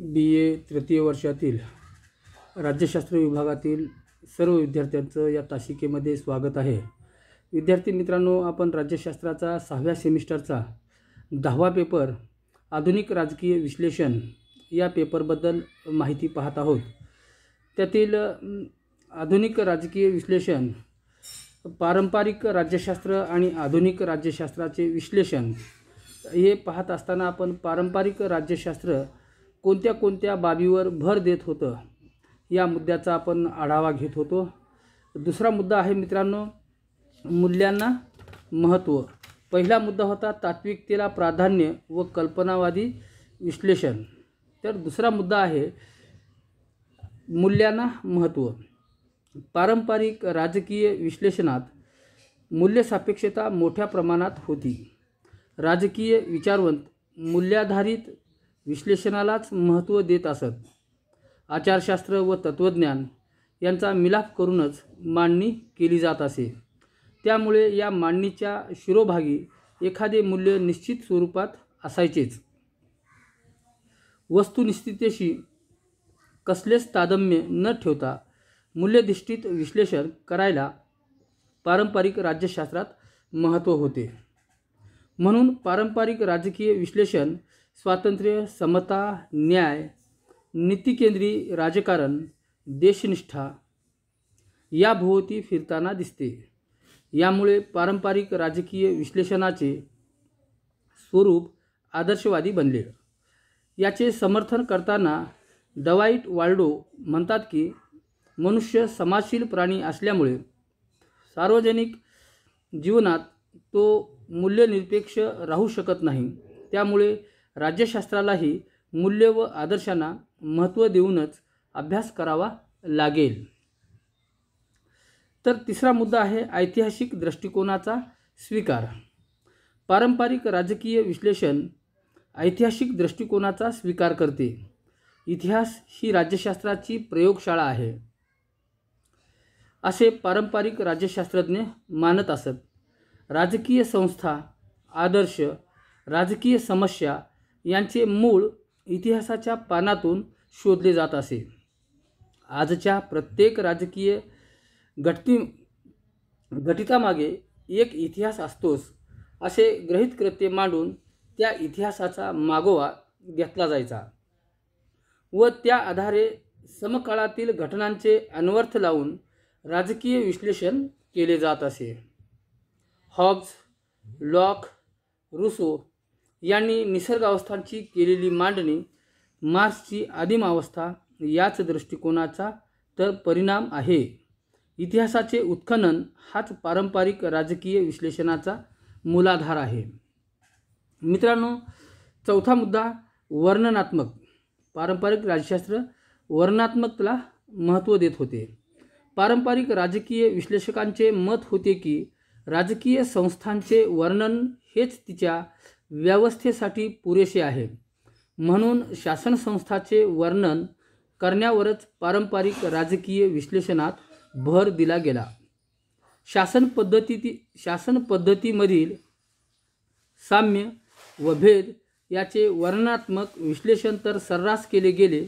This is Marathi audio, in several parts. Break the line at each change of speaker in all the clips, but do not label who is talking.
बी ए तृतीय वर्षातील राज्यशास्त्र विभागातील सर्व विद्यार्थ्यांचं या तासिकेमध्ये स्वागत आहे विद्यार्थी मित्रांनो आपण राज्यशास्त्राचा सहाव्या सेमिस्टरचा दहावा पेपर आधुनिक राजकीय विश्लेषण या पेपरबद्दल माहिती पाहत आहोत त्यातील आधुनिक राजकीय विश्लेषण पारंपरिक राज्यशास्त्र आणि आधुनिक राज्यशास्त्राचे विश्लेषण हे पाहत असताना आपण पारंपरिक राज्यशास्त्र कोणत्या कोणत्या बाबीवर भर देत होतं या मुद्द्याचा आपण आढावा घेत होतो दुसरा मुद्दा आहे मित्रांनो मूल्यांना महत्त्व पहिला मुद्दा होता तात्विकतेला प्राधान्य व कल्पनावादी विश्लेषण तर दुसरा मुद्दा आहे मूल्यांना महत्त्व पारंपरिक राजकीय विश्लेषणात मूल्यसापेक्षता मोठ्या प्रमाणात होती राजकीय विचारवंत मूल्याधारित विश्लेषणालाच महत्त्व देत असत आचारशास्त्र व तत्त्वज्ञान यांचा मिलाफ करूनच मांडणी केली जात असे त्यामुळे या मांडणीच्या शिरोभागी एखादे मूल्य निश्चित स्वरूपात असायचेच वस्तुनिश्चितेशी कसलेच तादम्य न ठेवता मूल्यधिष्ठित विश्लेषण करायला पारंपरिक राज्यशास्त्रात महत्त्व होते म्हणून पारंपरिक राजकीय विश्लेषण स्वातंत्र्य समता न्याय नीतिकेंद्री राजकारण देशनिष्ठा या भोवती फिरताना दिसते यामुळे पारंपरिक राजकीय विश्लेषणाचे स्वरूप आदर्शवादी बनले याचे समर्थन करताना दवाईट वाल्डो म्हणतात की मनुष्य समाजशील प्राणी असल्यामुळे सार्वजनिक जीवनात तो मूल्यनिरपेक्ष राहू शकत नाही त्यामुळे राज्यशास्त्रालाही मूल्य व आदर्शांना महत्त्व देऊनच अभ्यास करावा लागेल तर तिसरा मुद्दा आहे ऐतिहासिक दृष्टिकोनाचा स्वीकार पारंपरिक राजकीय विश्लेषण ऐतिहासिक दृष्टिकोनाचा स्वीकार करते इतिहास ही राज्यशास्त्राची प्रयोगशाळा आहे असे पारंपरिक राज्यशास्त्रज्ञ मानत असत राजकीय संस्था आदर्श राजकीय समस्या यांचे मूळ इतिहासाच्या पानातून शोधले जात असे आजच्या प्रत्येक राजकीय घटती गटितामागे एक इतिहास असतोच असे ग्रहित कृत्य मांडून त्या इतिहासाचा मागोवा घेतला जायचा व त्या आधारे समकाळातील घटनांचे अन्वर्थ लावून राजकीय विश्लेषण केले जात असे हॉब्स लॉक रुसो यांनी निसर्ग अवस्थांची केलेली मांडणी मार्सची आदिम अवस्था याच दृष्टिकोनाचा तर परिणाम आहे इतिहासाचे उत्खनन हाच पारंपरिक राजकीय विश्लेषणाचा मूलाधार आहे मित्रांनो चौथा मुद्दा वर्णनात्मक पारंपरिक राजशास्त्र वर्णनात्मकला महत्त्व देत होते पारंपरिक राजकीय विश्लेषकांचे मत होते की राजकीय संस्थांचे वर्णन हेच तिच्या व्यवस्थेसाठी पुरेसे आहे म्हणून शासन संस्थाचे वर्णन करण्यावरच पारंपरिक राजकीय विश्लेषणात भर दिला गेला शासन पद्धती शासन पद्धतीमधील साम्य व भेद याचे वर्णनात्मक विश्लेषण तर सर्रास केले गेले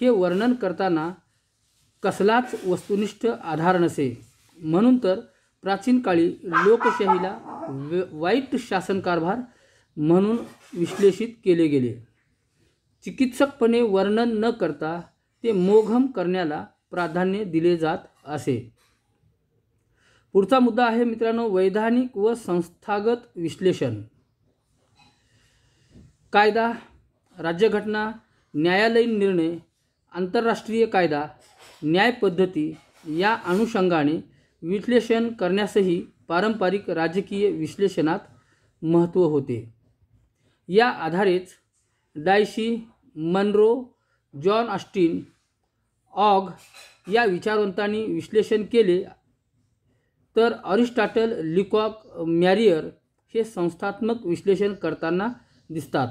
हे वर्णन करताना कसलाच वस्तुनिष्ठ आधार नसे म्हणून तर प्राचीन काळी लोकशाहीला वाईट शासनकारभार म्हणून विश्लेषित केले गेले चिकित्सकपणे वर्णन न करता ते मोघम करण्याला प्राधान्य दिले जात असे पुढचा मुद्दा आहे मित्रांनो वैधानिक व संस्थागत विश्लेषण कायदा राज्यघटना न्यायालयीन निर्णय आंतरराष्ट्रीय कायदा न्यायपद्धती या अनुषंगाने विश्लेषण करण्यासही पारंपरिक राजकीय विश्लेषणात महत्त्व होते या आधारेच डायशी मनरो जॉन ऑस्टिन ऑग या विचारवंतांनी विश्लेषण केले तर अरिस्टॉटल लिकॉक मॅरियर हे संस्थात्मक विश्लेषण करताना दिसतात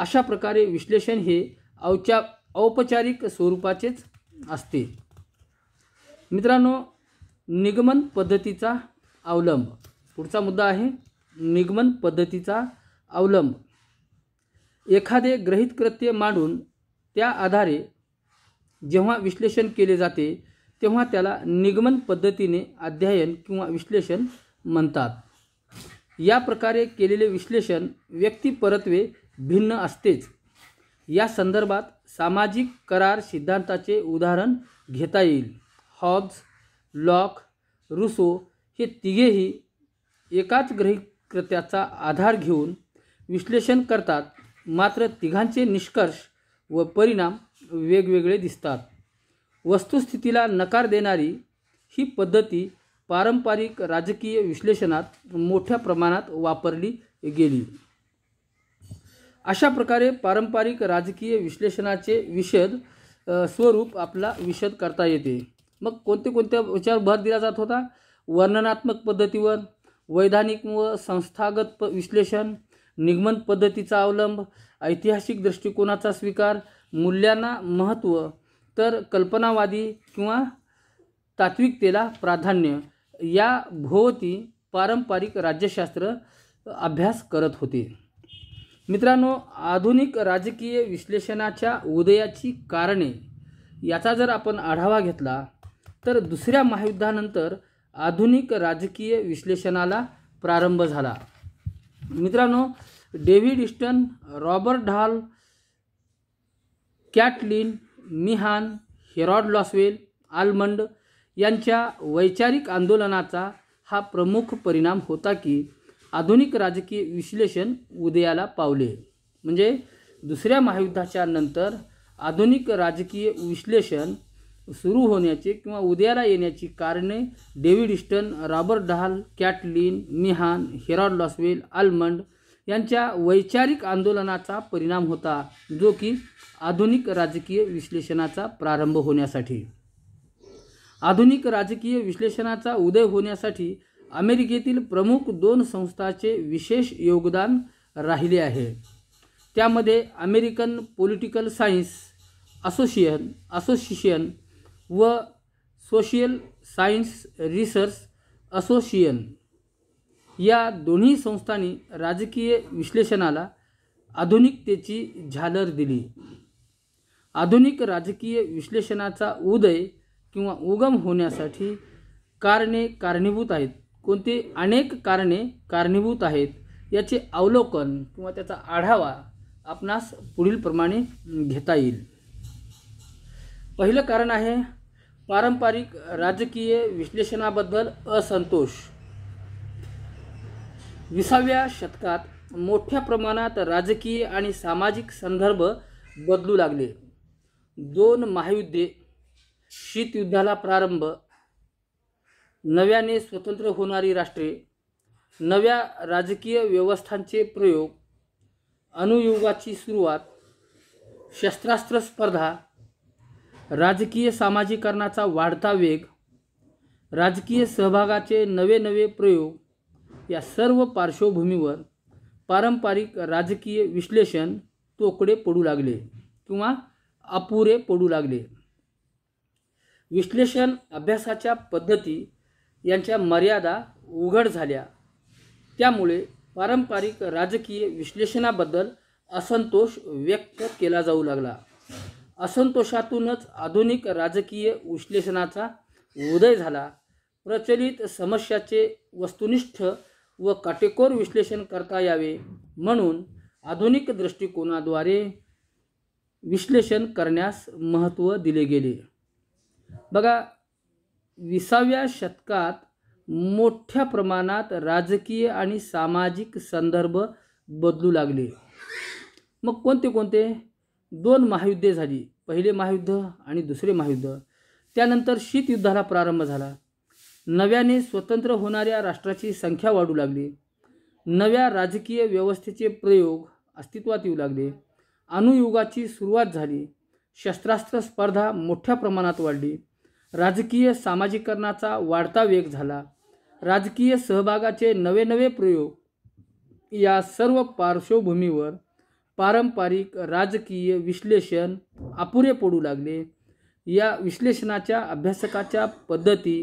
अशा प्रकारे विश्लेषण हे औचा औपचारिक स्वरूपाचेच असते मित्रांनो निगमन पद्धतीचा अवलंब पुढचा मुद्दा आहे निगमन पद्धतीचा अवलंब एखादे ग्रहित कृत्य मांडून त्या आधारे जेव्हा विश्लेषण केले जाते तेव्हा त्याला निगमन पद्धतीने अध्ययन किंवा विश्लेषण म्हणतात या प्रकारे केलेले विश्लेषण परत्वे भिन्न असतेच या संदर्भात सामाजिक करार सिद्धांताचे उदाहरण घेता येईल हॉब्स लॉक रुसो हे तिघेही एकाच ग्रहिकृत्याचा आधार घेऊन विश्लेषण करतात मात्र तिघांचे निष्कर्ष व परिणाम वेगवेगळे दिसतात वस्तुस्थितीला नकार देणारी ही पद्धती पारंपरिक राजकीय विश्लेषणात मोठ्या प्रमाणात वापरली गेली अशा प्रकारे पारंपरिक राजकीय विश्लेषणाचे विषद स्वरूप आपला विषद करता येते मग कोणते कोणत्या विचार भर दिला जात होता वर्णनात्मक पद्धतीवर वैधानिक व संस्थागत प विश्लेषण निगमन पद्धतीचा अवलंब ऐतिहासिक दृष्टिकोनाचा स्वीकार मूल्यांना महत्त्व तर कल्पनावादी किंवा तात्विकतेला प्राधान्य या भोवती पारंपरिक राज्यशास्त्र अभ्यास करत होते मित्रांनो आधुनिक राजकीय विश्लेषणाच्या उदयाची कारणे याचा जर आपण आढावा घेतला तर दुसऱ्या महायुद्धानंतर आधुनिक राजकीय विश्लेषणाला प्रारंभ झाला मित्रांनो डेव्हिड इस्टन रॉबर्ट ढाल कॅटलिन मिहान हेरॉड लॉसवेल आलमंड यांच्या वैचारिक आंदोलनाचा हा प्रमुख परिणाम होता की आधुनिक राजकीय विश्लेषण उदयाला पावले म्हणजे दुसऱ्या महायुद्धाच्या नंतर आधुनिक राजकीय विश्लेषण सुरू होण्याचे किंवा उद्याला येण्याची कारणे David Easton Robert Dahl Catlin निहान हेरॉड लॉसवेल आल्मंड यांच्या वैचारिक आंदोलनाचा परिणाम होता जो की आधुनिक राजकीय विश्लेषणाचा प्रारंभ होण्यासाठी आधुनिक राजकीय विश्लेषणाचा उदय होण्यासाठी अमेरिकेतील प्रमुख दोन संस्थांचे विशेष योगदान राहिले आहे त्यामध्ये American political science association association व सोशियल सायन्स रिसर्च असोसिएशन या दोन्ही संस्थांनी राजकीय विश्लेषणाला आधुनिकतेची झालर दिली आधुनिक राजकीय विश्लेषणाचा उदय किंवा उगम होण्यासाठी कारणे कारणीभूत आहेत कोणती अनेक कारणे कारणीभूत आहेत याचे अवलोकन किंवा त्याचा आढावा आपणास पुढीलप्रमाणे घेता येईल पहिलं कारण आहे पारंपरिक राजकीय विश्लेषणाबद्दल असंतोष विसाव्या शतकात मोठ्या प्रमाणात राजकीय आणि सामाजिक संदर्भ बदलू लागले दोन महायुद्धे शीतयुद्धाला प्रारंभ नव्याने स्वतंत्र होणारी राष्ट्रे नव्या राजकीय व्यवस्थांचे प्रयोग अनुयुगाची सुरुवात शस्त्रास्त्र स्पर्धा राजकीय सामाजिकरणाचा वाढता वेग राजकीय सहभागाचे नवे नवे प्रयोग या सर्व पार्श्वभूमीवर पारंपरिक राजकीय विश्लेषण तोकडे पडू लागले किंवा अपुरे पडू लागले विश्लेषण अभ्यासाच्या पद्धती यांच्या मर्यादा उघड झाल्या त्यामुळे पारंपरिक राजकीय विश्लेषणाबद्दल असंतोष व्यक्त केला जाऊ लागला असंतोषातूनच आधुनिक राजकीय विश्लेषणाचा उदय झाला प्रचलित समस्याचे वस्तुनिष्ठ व काटेकोर विश्लेषण करता यावे म्हणून आधुनिक दृष्टिकोनाद्वारे विश्लेषण करण्यास महत्त्व दिले गेले बघा विसाव्या शतकात मोठ्या प्रमाणात राजकीय आणि सामाजिक संदर्भ बदलू लागले मग कोणते कोणते दोन महायुद्धे झाली पहिले महायुद्ध आणि दुसरे महायुद्ध त्यानंतर शीतयुद्धाला प्रारंभ झाला नव्याने स्वतंत्र होणाऱ्या राष्ट्राची संख्या वाढू लागली नव्या राजकीय व्यवस्थेचे प्रयोग अस्तित्वात येऊ लागले अनुयुगाची सुरुवात झाली शस्त्रास्त्र स्पर्धा मोठ्या प्रमाणात वाढली राजकीय सामाजिकरणाचा वाढता वेग झाला राजकीय सहभागाचे नवे नवे प्रयोग या सर्व पार्श्वभूमीवर पारंपरिक राजकीय विश्लेषण अपुरे पडू लागले या विश्लेषणाच्या अभ्यासकाच्या पद्धती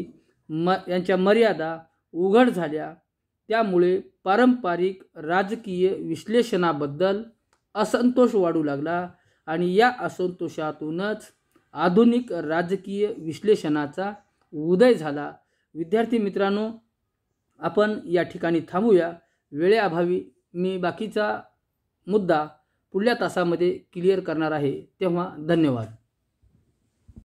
म यांच्या मर्यादा उघड झाल्या त्यामुळे पारंपरिक राजकीय विश्लेषणाबद्दल असंतोष वाढू लागला आणि या असंतोषातूनच आधुनिक राजकीय विश्लेषणाचा उदय झाला विद्यार्थी मित्रांनो आपण या ठिकाणी थांबूया वेळेअभावी मी बाकीचा मुद्दा पुढल्या तासामध्ये क्लिअर करणार आहे तेव्हा धन्यवाद